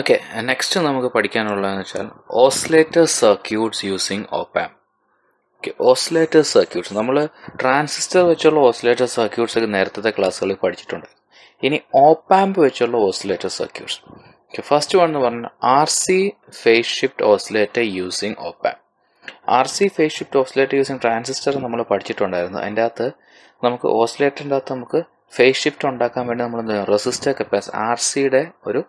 Okay next നമുക്ക് പഠിക്കാനുള്ളതെന്ന് വെച്ചാൽ oscillator circuits using opamp okay oscillator circuits നമ്മൾ ട്രാൻസിസ്റ്റർ വെച്ചുള്ള ഓസ്ലേറ്റർ സർക്യൂട്ട്സ് ഒക്കെ നേരത്തെ ക്ലാസ്സുകളിൽ പഠിച്ചിട്ടുണ്ട് ഇനി ഓപ്പാമ്പ് വെച്ചുള്ള oscillator circuits okay first one എന്ന് പറഞ്ഞാൽ R C phase shift oscillator using opamp R C phase shift oscillator using transistor നമ്മൾ പഠിച്ചിട്ടുണ്ടായിരുന്നു അതിൻ്റെ അകത്ത് നമുക്ക് ഓസ്ലേറ്ററിൻ്റെ അകത്ത് നമുക്ക് ഫേസ് ഷിഫ്റ്റ് ഉണ്ടാക്കാൻ വേണ്ടി നമ്മൾ റെസിസ്റ്റർ കപ്പാസിറ്റി ആർ സിയുടെ ഒരു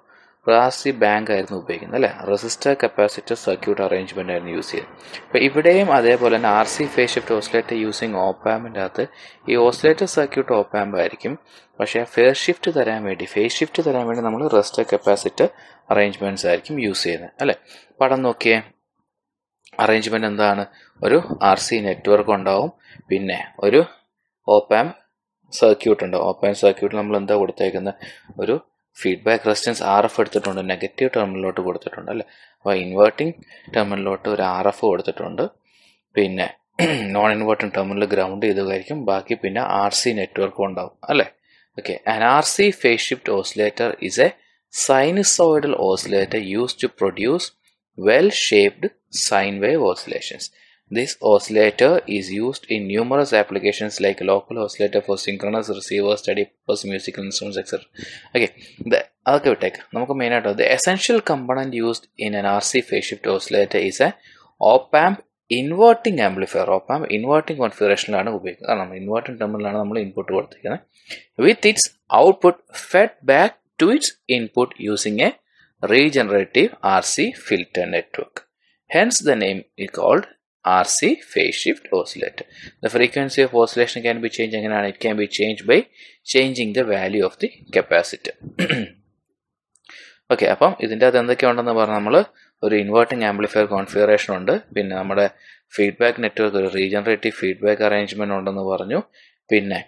ക്ലാസ് ബാങ്ക് ആയിരുന്നു ഉപയോഗിക്കുന്നത് അല്ലേ റെസിസ്റ്റർ കപ്പാസിറ്റർ സർക്യൂട്ട് അറേഞ്ച്മെൻ്റ് ആയിരുന്നു യൂസ് ചെയ്തത് അപ്പോൾ ഇവിടെയും അതേപോലെ തന്നെ R C phase shift oscillator using ഓപ്പാമ്പിൻ്റെ അകത്ത് ഈ ഓസിലേറ്റർ സർക്യൂട്ട് ഓപ്പാമ്പ് ആയിരിക്കും പക്ഷേ ഫേസ് ഷിഫ്റ്റ് തരാൻ വേണ്ടി ഫേസ് ഷിഫ്റ്റ് തരാൻ വേണ്ടി നമ്മൾ റെസ്റ്റർ കപ്പാസിറ്റർ അറേഞ്ച്മെൻറ്റ്സ് ആയിരിക്കും യൂസ് ചെയ്യുന്നത് അല്ലെ പടം നോക്കിയേ അറേഞ്ച്മെൻ്റ് എന്താണ് ഒരു ആർ സി നെറ്റ്വർക്ക് ഉണ്ടാവും പിന്നെ ഒരു ഓപ്പാം സർക്യൂട്ട് ഉണ്ടാവും ഓപ്പാം സർക്യൂട്ട് നമ്മൾ എന്താ കൊടുത്തേക്കുന്നത് ഒരു ഫീഡ്ബാക്ക് റെസിസ്റ്റൻസ് ആർ എഫ് എടുത്തിട്ടുണ്ട് നെഗറ്റീവ് ടെർമിനലിലോട്ട് കൊടുത്തിട്ടുണ്ട് അല്ലേ അപ്പോൾ ഇൻവേർട്ടിംഗ് ടെർമിനലിലോട്ട് ഒരു ആർ എഫ് കൊടുത്തിട്ടുണ്ട് പിന്നെ നോൺ ഇൻവേർട്ടിംഗ് ടെർമിനൽ ഗ്രൗണ്ട് ചെയ്തതായിരിക്കും ബാക്കി പിന്നെ ആർ സി നെറ്റ്വർക്കും ഉണ്ടാവും അല്ലേ okay an R C phase shift oscillator is a sinusoidal oscillator used to produce well shaped sine wave oscillations This oscillator is used in numerous applications like local oscillator for synchronous receivers, study purpose, musical instruments, etc. Okay, the okay, take. the essential component used in an RC phase shift oscillator is a op amp inverting amplifier. Op amp inverting configuration inverting terminal input with its output fed back to its input using a regenerative RC filter network. Hence, the name is called RC phase shift oscillator. The frequency of oscillation can be changed and it can be changed by changing the value of the capacitor. Okay അപ്പം ഇതിൻ്റെ അകത്ത് എന്തൊക്കെയുണ്ടെന്ന് പറഞ്ഞാൽ നമ്മൾ ഒരു inverting amplifier configuration ഉണ്ട് പിന്നെ നമ്മുടെ feedback network ഒരു റീജനറേറ്റീവ് ഫീഡ്ബാക്ക് അറേഞ്ച്മെൻ്റ് ഉണ്ടെന്ന് പറഞ്ഞു പിന്നെ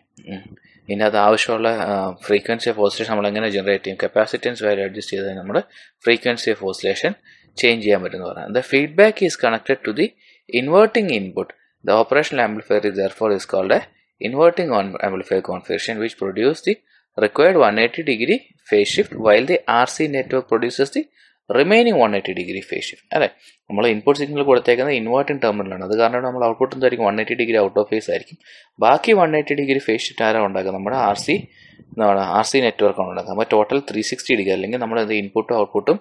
ഇതിനകത്ത് ആവശ്യമുള്ള ഫ്രീക്വൻസി ഓഫ് ഓസിലേഷൻ നമ്മൾ എങ്ങനെ ജനറേറ്റ് ചെയ്യും കപ്പാസിറ്റൻസ് വാല്യൂ അഡ്ജസ്റ്റ് ചെയ്ത് നമ്മുടെ ഫ്രീക്വൻസി ഓഫ് ഓസിലേഷൻ ചേഞ്ച് ചെയ്യാൻ പറ്റുമെന്ന് പറയാം the feedback is connected to the inverting input. The operational amplifier is therefore is called a inverting amplifier configuration which produces the required 180 degree phase shift while the RC network produces the remaining one eighty degree phase shift അല്ലേ നമ്മൾ input signal കൊടുത്തേക്കുന്നത് inverting ടെർമിനലാണ് അത് കാരണം നമ്മൾ output എന്തായിരിക്കും one eighty degree out of phase ആയിരിക്കും ബാക്കി one eighty degree phase shift ആരാ ഉണ്ടാക്കുക നമ്മുടെ ആർ സി എന്താണ് ആർ സി നെറ്റ്വർക്കാണ് ഉണ്ടാക്കുക അപ്പോൾ ടോട്ടൽ ത്രീ സിക്സ്റ്റി ഡിഗ്രി അല്ലെങ്കിൽ നമ്മൾ എന്ത് ഇൻപുട്ടും ഔട്ട്പുട്ടും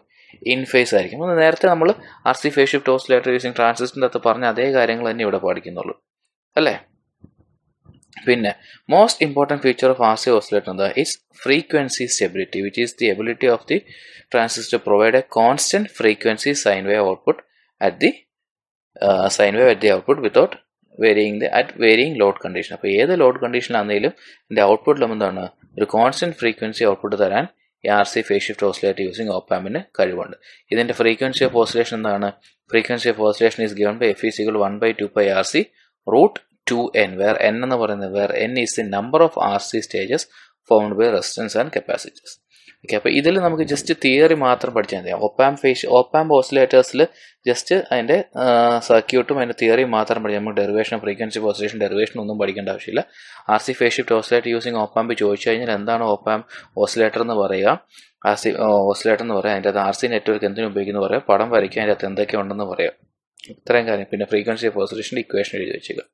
ഇൻ ഫേസ് ആയിരിക്കും അത് നേരത്തെ നമ്മൾ R C phase shift oscillator using ട്രാൻസിസ്റ്ററിൻ്റെ അകത്ത് പറഞ്ഞ അതേ കാര്യങ്ങൾ തന്നെ ഇവിടെ പഠിക്കുന്നുള്ളൂ അല്ലേ പിന്നെ most important feature of R C oscillator എന്താ it's frequency stability which is the ability of the transistor provide a constant frequency sine wave output at the sine wave at the output without varying the at varying load condition അപ്പോൾ ഏത് load കണ്ടീഷനിലാണെങ്കിലും എൻ്റെ ഔട്ട്പുട്ടിലും എന്താണ് ഒരു constant frequency output തരാൻ R C phase shift oscillator using ഓപ്പാമിന് കഴിവുണ്ട് ഇതിന്റെ ഫ്രീക്വൻസി ഓഫ് ഓസിലേഷൻ എന്താണ് frequency of oscillation is given by F ഈസികൾ one by two pi R C root two N where N എന്ന് പറയുന്നത് where N is the number of R C stages formed by resistance and capacitances okay അപ്പോൾ ഇതിൽ നമുക്ക് just theory മാത്രം പഠിച്ചാൽ മതി ഒപ്പാം ഫേഷ് ഒപ്പാം ഓസിലേറ്റേഴ്സിൽ just അതിൻ്റെ സർക്യൂട്ടും അതിൻ്റെ തിയറി മാത്രം പഠിച്ചാൽ നമുക്ക് ഡെറിവേഷൻ ഫ്രീക്വൻസി പോസിലേഷൻ ഡെറിവേഷൻ ഒന്നും പഠിക്കേണ്ട ആവശ്യമില്ല R C phase shift oscillator using opamp ചോദിച്ചു കഴിഞ്ഞാൽ എന്താണ് ഒപ്പാം ഓസിലേറ്റർ എന്ന് പറയുക ആർ സി ഓസിലേറ്റർ എന്ന് പറയുക അതിൻ്റെ ആർ സി നെറ്റ്വർക്ക് എന്തിനു ഉപയോഗിക്കുന്നു പറയുക പടം വരയ്ക്കാൻ അതിൻ്റെ അകത്ത് എന്തൊക്കെ ഉണ്ടെന്ന് പറയുക ഇത്രയും കാര്യം പിന്നെ ഫ്രീക്വൻസി ഓഫ് ഇക്വേഷൻ എഴുതി വെച്ചേക്കുക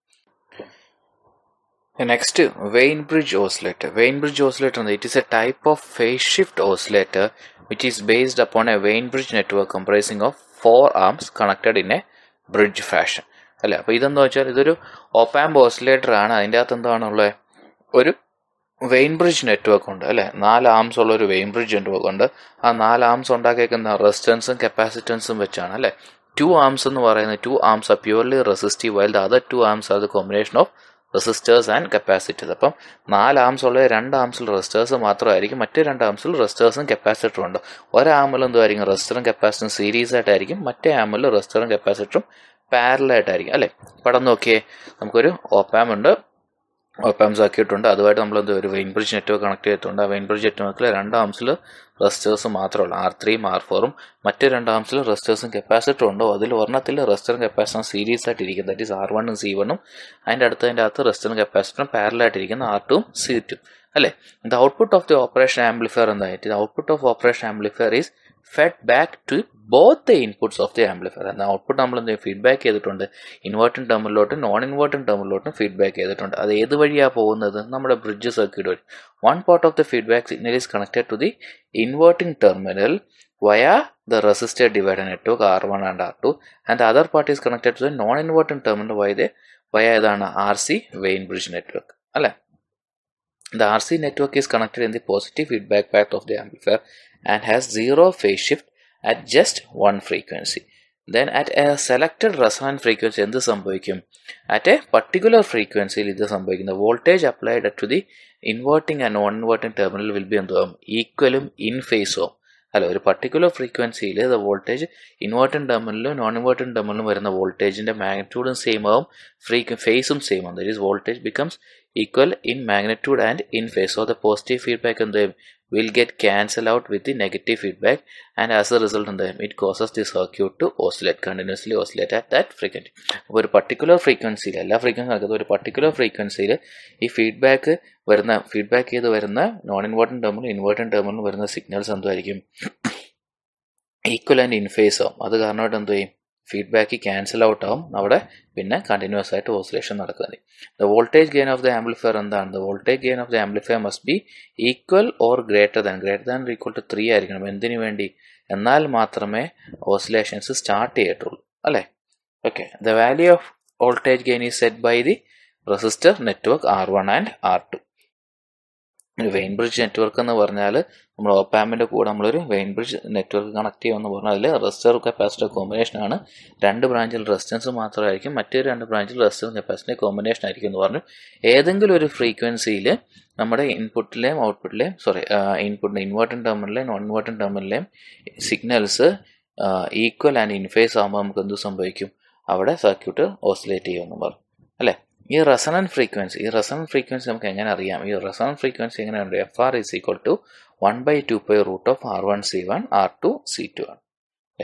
Next, Wayne Bridge oscillator. Wayne Bridge oscillator, it is a type of phase shift oscillator which is based upon a Wayne Bridge network comprising of four arms connected in a bridge fashion. അല്ലേ അപ്പോൾ ഇതെന്ന് വെച്ചാൽ ഇതൊരു op amp oscillator ആണ് അതിൻ്റെ അകത്ത് എന്താണുള്ളത് ഒരു വെയിൻ ബ്രിഡ്ജ് നെറ്റ്വർക്ക് ഉണ്ട് അല്ലേ നാല് ആംസ് ഉള്ള ഒരു വെയിൻ ബ്രിഡ്ജ് നെറ്റ്വർക്ക് ഉണ്ട് ആ നാല് ആംസ് ഉണ്ടാക്കിയേക്കുന്ന റെസിസ്റ്റൻസും കപ്പാസിറ്റൻസും വെച്ചാണ് അല്ലേ ടു ആംസ് എന്ന് പറയുന്നത് two arms are purely resistive while the other two arms are the combination of resistors and capacitors അപ്പം നാല് ആംസ് ഉള്ള രണ്ട് ആംസിൽ റെസിസ്റ്റേഴ്സ് മാത്രമായിരിക്കും മറ്റ് രണ്ട് ആംസിൽ റെസിസ്റ്റേഴ്സും കപ്പാസിറ്ററും ഉണ്ട് ഒരാമിൽ എന്തുമായിരിക്കും റെസിസ്റ്ററും കപ്പാസിറ്ററും സീരീസ് ആയിട്ടായിരിക്കും മറ്റേ ആമിൽ റെസിസ്റ്ററും കപ്പാസിറ്ററും പാരലായിട്ടായിരിക്കും അല്ലേ പടം നോക്കിയേ നമുക്കൊരു ഓപ്പാമുണ്ട് ഓപ്പാംസ് ആക്കിയിട്ടുണ്ട് അതുമായിട്ട് നമ്മളെന്ത് ഒരു വെയിൻ ബ്രിഡ്ജ് നെറ്റ്വർക്ക് കണക്ട് ചെയ്തിട്ടുണ്ട് ആ വെയിൻ ബ്രിഡ്ജ് നെറ്റ്വർക്കിൽ രണ്ട് ആംസിൽ റെസ്റ്റേഴ്സ് മാത്രമല്ല ആർ ത്രീയും ആർ ഫോറും മറ്റു രണ്ട് ആംസിൽ റെസ്റ്റേഴ്സും കപ്പാസിറ്ററും ഉണ്ടോ അതിൽ ഒരെണ്ണത്തിൽ റെസ്റ്റർ കപ്പാസിറ്ററും സീരീസ് ആയിട്ടിരിക്കും ദാറ്റ് ഇസ് ആർ വണ്ണും സി വണ്ണും അതിൻ്റെ അടുത്തതിൻ്റെ അകത്ത് റെസ്റ്ററും കപ്പാസിറ്ററും ഇരിക്കുന്ന ആർ ടു സി ടു അല്ലേ the output of the operation amplifier എന്തായിട്ട് the output of operation amplifier is fed back to both the inputs of the amplifier എന്ന ഔട്ട്പുട്ട് നമ്മൾ എന്ത് ഫീഡ്ബാക്ക് ചെയ്തിട്ടുണ്ട് ഇൻവേർട്ടൻ ടെർമിനലോട്ടും നോൺ ഇൻവേർട്ടൻ ടെർമിനലോട്ടും ഫീഡ്ബാക്ക് ചെയ്തിട്ടുണ്ട് അത് ഏത് വഴിയാണ് പോകുന്നത് നമ്മുടെ ബ്രിഡ്ജ് സർക്യൂട്ട് വഴി one part of the feedback signal is connected to the inverting terminal via the resistor divider network R one and R two and other part is connected to the non inverting terminal via the via ഏതാണ് R C Wien bridge network അല്ലേ The RC network is connected in the positive feedback path of the amplifier and has zero phase shift at just one frequency. Then at a selected resonant frequency എന്ത് സംഭവിക്കും at a particular ഫ്രീക്വൻസിയിൽ ഇത് സംഭവിക്കുന്നത് voltage applied to the inverting and non inverting terminal will be എന്താകും ഈക്വലും in ഫേസും അല്ല ഒരു പർട്ടിക്കുലർ ഫ്രീക്വൻസിയിൽ ദ വോൾട്ടേജ് ഇൻവേർട്ടൻ ടെർമിനലിലും നോൺ ഇൻവേർട്ടൻ ടെർമിനലിലും വരുന്ന വോൾട്ടേജിൻ്റെ മാഗ്നിറ്റ്യൂഡും സെയിം ആവും ഫ്രീക്വൻ ഫേസും സെയിം ആവും that is voltage becomes equal in magnitude and in phase so the positive feedback എന്ത് ചെയ്യും will get cancelled out with the negative feedback and as a result in them it causes the circuit to oscillate continuously oscillate at that frequency അപ്പോൾ ഒരു particular ഫ്രീക്വൻസിയിൽ എല്ലാ frequency നടക്കുന്നത് ഒരു particular ഫ്രീക്വൻസിയിൽ ഈ ഫീഡ്ബാക്ക് വരുന്ന ഫീഡ്ബാക്ക് ചെയ്ത് വരുന്ന non inverting terminal inverting terminal വരുന്ന സിഗ്നൽസ് എന്തായിരിക്കും ഈക്വൽ ആൻഡ് ഇൻഫേസ് ആവും അത് കാരണമായിട്ട് എന്ത് ചെയ്യും ഫീഡ്ബാക്ക് ക്യാൻസൽ ഔട്ട് ആവും അവിടെ പിന്നെ കണ്ടിന്യൂസ് ആയിട്ട് ഓസിലേഷൻ നടക്കുന്നത് the voltage gain of the amplifier എന്താണ് the voltage gain of the amplifier must be equal or greater than greater than equal to three ആയിരിക്കണം എന്തിനു വേണ്ടി എന്നാൽ മാത്രമേ ഓസിലേഷൻസ് സ്റ്റാർട്ട് ചെയ്യട്ടുള്ളൂ അല്ലേ okay the value of voltage gain is set by the resistor network R one and R two Wien bridge network എന്ന് പറഞ്ഞാൽ നമ്മൾ ഓപ്പാമ്പിൻ്റെ കൂടെ നമ്മളൊരു വെയിൻ ബ്രിഡ്ജ് നെറ്റ്വർക്ക് കണക്ട് ചെയ്യുമെന്ന് പറഞ്ഞാൽ അതിൽ റെസ്റ്റർ കപ്പാസിറ്റി ആണ് രണ്ട് ബ്രാഞ്ചിൽ റെസിസ്റ്റൻസ് മാത്രമായിരിക്കും മറ്റൊരു രണ്ട് ബ്രാഞ്ചിൽ റെസിസ്റ്റൻസ് കപ്പാസിറ്റി കോമ്പിനേഷൻ ആയിരിക്കും എന്ന് പറഞ്ഞു ഏതെങ്കിലും ഒരു ഫ്രീക്വൻസിയിൽ നമ്മുടെ ഇൻപുട്ടിലെയും ഔട്ട്പുട്ടിലെയും സോറി ഇൻപുട്ടിൻ്റെ ഇൻവേർട്ടൻ ടെർമിനലിലെയും നോൺ ഇൻവേർട്ടൻ ടെർമിനലിലെയും സിഗ്നൽസ് ഈക്വൽ ആൻഡ് ഇൻഫേസ് ആകുമ്പോൾ നമുക്ക് എന്ത് സംഭവിക്കും അവിടെ സർക്യൂട്ട് ഓസിലേറ്റ് ചെയ്യുമെന്ന് പറഞ്ഞു അല്ലേ ഈ റെസണൻ ഫ്രീക്വൻസി ഈ റെസണൻ ഫ്രീക്വൻസി നമുക്ക് എങ്ങനെ അറിയാം ഈ റെസണൻ ഫ്രീക്വൻസി എങ്ങനെയുണ്ട് F R is equal to one by two pi root of R one C one R two C two ആണ്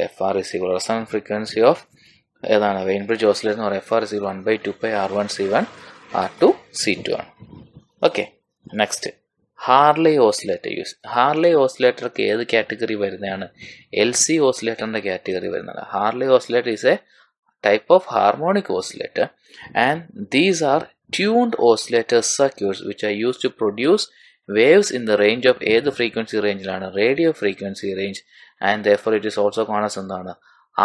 F R is equal resonant frequency of ഏതാണ് bridge oscillator എന്ന് പറയുന്നത് F R is equal one by two pi R one C one R two C two ആണ് okay next ഹാർലി oscillator use Harley ഓസിലേറ്റർക്ക് ഏത് category വരുന്നതാണ് L C ഓസിലേറ്ററിന്റെ category വരുന്നത് ഹാർലി oscillator is a type of harmonic oscillator and these are tuned oscillator circuits which are use to produce waves in the range of ഏത് frequency റേഞ്ചിലാണ് radio frequency range and the for it is also known as എന്താണ്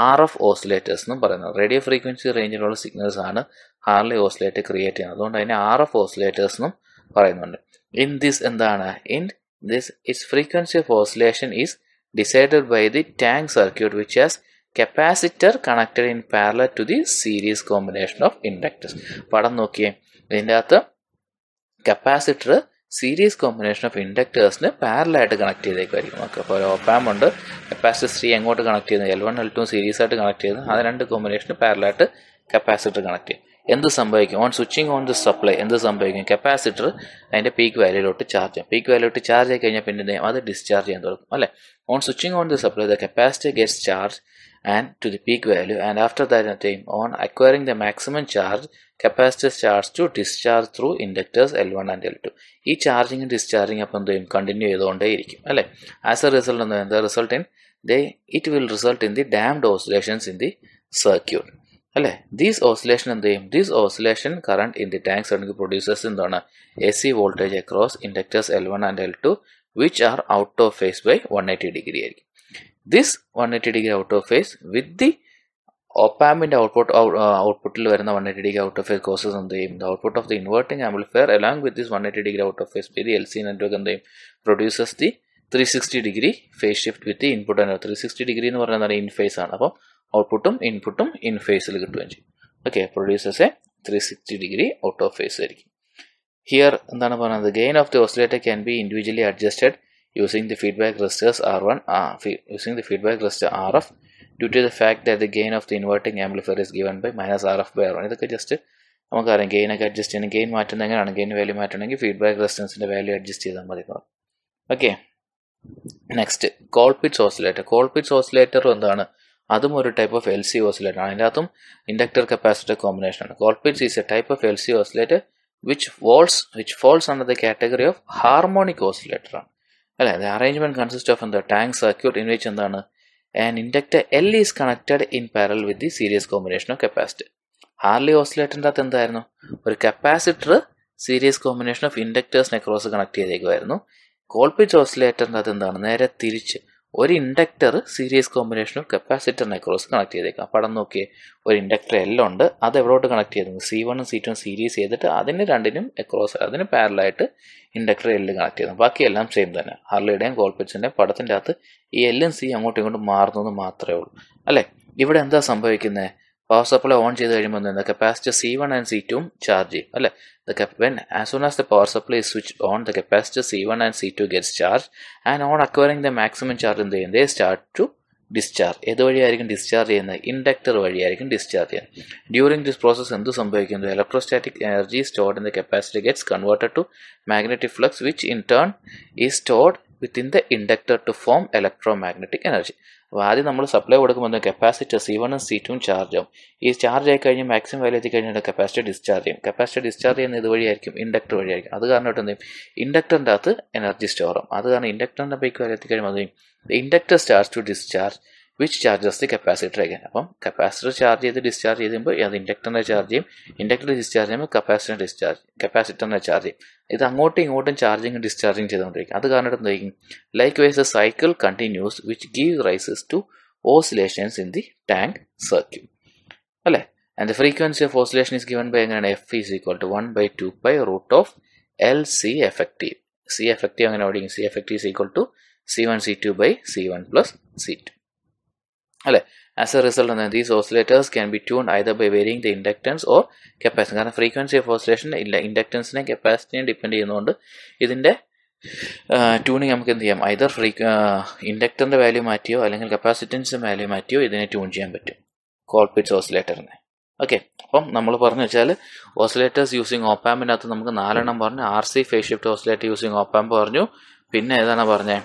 R F oscillators എന്നും പറയുന്നത് radio frequency റേഞ്ചിലുള്ള signals ആണ് ഹാർലി oscillator create ചെയ്യുന്നത് അതുകൊണ്ട് അതിനെ ആർ എഫ് ഓസിലേറ്റേഴ്സ് എന്നും പറയുന്നുണ്ട് ഇൻ ദിസ് എന്താണ് in this it's frequency of oscillation is decided by the tank circuit which has capacitor connected in parallel to the series combination of inductors പടം നോക്കിയേ ഇതിൻ്റെ അകത്ത് കപ്പാസിറ്റർ സീരീസ് കോമ്പിനേഷൻ ഓഫ് ഇൻഡക്ടേഴ്സിന് പാരലായിട്ട് connect ചെയ്തേക്കുമായിരിക്കും നമുക്ക് അപ്പോൾ ഒരു ഓപ്പാം ഉണ്ട് കപ്പാസിറ്റർ സി എങ്ങോട്ട് കണക്ട് ചെയ്യുന്നത് L one L two series ആയിട്ട് കണക്ട് ചെയ്യുന്നത് ആ രണ്ട് കോമ്പിനേഷന് പാരലായിട്ട് കപ്പാസിറ്റർ കണക്ട് ചെയ്യും എന്ത് സംഭവിക്കും on switching on the supply എന്ത് സംഭവിക്കും കപ്പാസിറ്റർ അതിൻ്റെ പീക്ക് വാല്യൂലോട്ട് ചാർജ് ചെയ്യും പീക്ക് വാല്യൂട്ട് ചാർജ് ആയി കഴിഞ്ഞാൽ പിന്നെ അത് ഡിസ്ചാർജ് ചെയ്യാൻ തുടങ്ങും അല്ലേ on switching on the supply the capacity gets charge and to the peak value and after that time on acquiring the maximum charge capacitor starts to discharge through inductors L1 and L2 ഈ ചാർജിങ്ങും discharging അപ്പം എന്ത് ചെയ്യും continue ചെയ്തുകൊണ്ടേയിരിക്കും അല്ലേ as a result എന്താ എന്താ result in the it will result in the damped oscillations in the circuit അല്ലേ these oscillation എന്ത് ചെയ്യും these oscillation current in the tank circuit producers എന്താണ് A C voltage across inductors L one and L two which are out of phase by one eighty degree ആയിരിക്കും this 180 degree out of phase with the op amp output or uh, outputil വരുന്ന one eighty degree out of phase causes എന്ത് ചെയ്യും the output of the inverting amplifier along with this one eighty degree out of phase the L C network എന്ത് ചെയ്യും produces the three sixty degree phase shift with input and three sixty degree എന്ന് പറയുന്നത് in phase ആണ് അപ്പം ഔട്ട്പുട്ടും ഇൻപുട്ടും in ഫേസിൽ കിട്ടുകയും ചെയ്യും okay produces a three sixty degree out of phase ആയിരിക്കും ഹിയർ എന്താണ് പറയുന്നത് gain of the oscillator can be individually adjusted using the feedback resistors R1 uh, using the feedback resistor RF due to the fact that the gain of the inverting amplifier is given by minus RF by R1 ഇതൊക്കെ just നമുക്കറിയാം ഗെയിനൊക്കെ adjust ചെയ്യണം gain മാറ്റുന്ന എങ്ങനെയാണ് gain value മാറ്റണമെങ്കിൽ feedback റെസിസ്റ്റൻസിൻ്റെ value adjust ചെയ്താൽ മതി okay next Colpitts oscillator Colpitts ഓസിലേറ്ററും എന്താണ് അതും ഒരു type of L C oscillator ആണ് അതിൻ്റെ അകത്തും ഇൻഡക്ടർ കപ്പാസിറ്റർ കോമ്പിനേഷൻ ആണ് Colpitts is a type of L C oscillator which falls which falls under the category of harmonic oscillator ആണ് അല്ലെ ദ അറേഞ്ച്മെന്റ് കൺസിസ്റ്റ് ഓഫ് എന്താ ടാങ്ക് സർക്യൂട്ട് ഇൻ എന്താണ് and inductor L is connected in parallel with the series combination of capacitor ഹാർലി ഓസിലേറ്ററിൻ്റെ അകത്ത് എന്തായിരുന്നു ഒരു capacitor series combination of ഇൻഡക്ടേഴ്സിനെ ക്രോസ് കണക്ട് ചെയ്തേക്കുമായിരുന്നു കോൾപിച്ച് ഓസിലേറ്ററിൻ്റെ അകത്ത് എന്താണ് നേരെ തിരിച്ച് ഒരു ഇൻഡക്റ്റർ സീരീസ് കോമ്പിനേഷനും കപ്പാസിറ്ററിനെ ക്രോസ് കണക്ട് ചെയ്തേക്കാം പടം നോക്കിയേ ഒരു ഇൻഡക്റ്റർ എല്ലാം ഉണ്ട് അത് എവിടോട്ട് കണക്ട് ചെയ്തു സി വണ്ണും സി ടുവും സീരീസ് ചെയ്തിട്ട് അതിന് രണ്ടിനും ക്രോസ് അതിന് പാരലായിട്ട് ഇൻഡക്ടർ എല്ല് കണക്ട് ചെയ്യുന്നു ബാക്കി എല്ലാം സെയിം തന്നെ ഹർലിയുടെയും കോൾപിച്ചിൻ്റെയും പടത്തിൻ്റെ അകത്ത് ഈ എല്ലും സി അങ്ങോട്ടും ഇങ്ങോട്ടും മാറുന്നത് മാത്രമേ ഉള്ളൂ അല്ലേ ഇവിടെ എന്താ സംഭവിക്കുന്നത് പവർ സപ്ലൈ ഓൺ ചെയ്ത് കഴിയുമ്പോൾ എന്താണ് capacitor C one and C two charge ചെയ്യും അല്ലേ the when as soon as the power supply switch on the capacitor C one and C two gets charge and on acquiring the maximum charge എന്ത് ചെയ്യുന്നത് ദേ start to discharge ഏത് വഴിയായിരിക്കും discharge ചെയ്യുന്നത് inductor വഴിയായിരിക്കും discharge ചെയ്യുന്നത് during this process എന്ത് സംഭവിക്കുന്നു electrostatic energy stored in the capacity gets converted to magnetic flux which in turn ഈ stored within the inductor to form electromagnetic energy അപ്പോൾ ആദ്യം നമ്മൾ സപ്ലൈ കൊടുക്കുമ്പോൾ കപ്പാസിറ്റർ സി വണ്ണും സി ടുവും ചാർജ് ആവും ഈ ചാർജ് ആയി കഴിഞ്ഞ് മാക്സിമം വാല്യൂ കഴിഞ്ഞാൽ കപ്പാസിറ്റർ ഡിസ്ചാർജ് ചെയ്യും കപ്പാസിറ്റർ ഡിസ്ചാർജ് ചെയ്യുന്ന വഴിയായിരിക്കും ഇൻഡക്ടർ വഴിയായിരിക്കും അത് കാരണം ഇട്ട് എന്തെയും ഇൻഡക്ടറിൻ്റെ അകത്ത് എനർജി സ്റ്റോർ ആവും അത് കാരണം ഇൻഡക്ടറിൻ്റെ പൈക്ക് വാല്യൂ എത്തിക്കഴിയുമ്പോൾ അത് inductor start to discharge which charges the capacitor again അപ്പം കപ്പാസിറ്റർ ചാർജ് ചെയ്ത് ഡിസ്ചാർജ് ചെയ്യുമ്പോൾ അത് ഇൻഡക്ടറിനെ ചാർജ് ചെയ്യും ഇൻഡക്ടർ ഡിസ്ചാർജ് ചെയ്യുമ്പോൾ കപ്പാസിറ്റർ ഡിസ്ചാർജ് കപ്പാസിറ്ററിനെ ചാർജ് ചെയ്യും ഇത് അങ്ങോട്ടും ഇങ്ങോട്ടും ചാർജിങ് ഡിസ്ചാർജിങ് ചെയ്തുകൊണ്ടിരിക്കും അത് കാരണം എന്തായിരിക്കും likewise a cycle continuous which give rises to oscillations in the tank circuit അല്ലേ and the frequency of oscillation is given by എങ്ങനെയാണ് F is equal to one by two by root of L C effective C effective അങ്ങനെ ഓടിക്കും C effective is equal to C one C two by C one plus C two അല്ലേ as a result എന്താണ് these oscillators can be tune either by varying the inductance or capacity കാരണം frequency of oscillation ഇല്ല ഇൻഡക്റ്റൻസിനെ കപ്പാസിറ്റിനെ depend ചെയ്യുന്നതുകൊണ്ട് ഇതിന്റെ tuning നമുക്ക് എന്ത് ചെയ്യാം ഐദർ ഫ്രീ ഇൻഡക്ടറിന്റെ വാല്യൂ മാറ്റിയോ അല്ലെങ്കിൽ കപ്പാസിറ്റൻസിന്റെ വാല്യൂ മാറ്റിയോ ഇതിനെ ട്യൂൺ ചെയ്യാൻ പറ്റും കോൾപിറ്റ്സ് ഓസിലേറ്ററിനെ ഓക്കെ അപ്പം നമ്മൾ പറഞ്ഞു വെച്ചാൽ ഓസിലേറ്റേഴ്സ് യൂസിങ് ഓപ്പാമ്പിനകത്ത് നമുക്ക് നാലെണ്ണം പറഞ്ഞു R C phase shift oscillator using op amp പറഞ്ഞു പിന്നെ ഏതാണ് പറഞ്ഞത്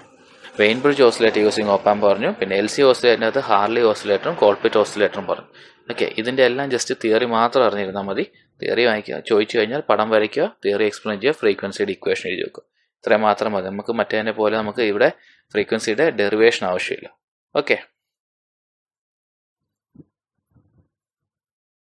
Wien bridge oscillator using op amp പറഞ്ഞു പിന്നെ എൽ സി ഓസിലേറ്ററിനകത്ത് ഹാർലി ഓസിലേറ്ററും കോൾപിറ്റ് ഓസിലേറ്ററും പറഞ്ഞു ഓക്കെ ഇതിൻ്റെ എല്ലാം ജസ്റ്റ് തിയറി മാത്രം അറിഞ്ഞിരുന്നാൽ മതി തിയറി വായിക്കുക ചോദിച്ചു കഴിഞ്ഞാൽ പടം വരയ്ക്കുക തിയറി എക്സ്പ്ലെയിൻ ചെയ്യുക ഫ്രീക്വൻസിയുടെ ഇക്വേഷൻ എഴുതി വെക്കുക ഇത്രയും മാത്രം മതി നമുക്ക് മറ്റേതിനെ പോലെ നമുക്ക് ഇവിടെ ഫ്രീക്വൻസിയുടെ ഡെറിവേഷൻ ആവശ്യമില്ല ഓക്കെ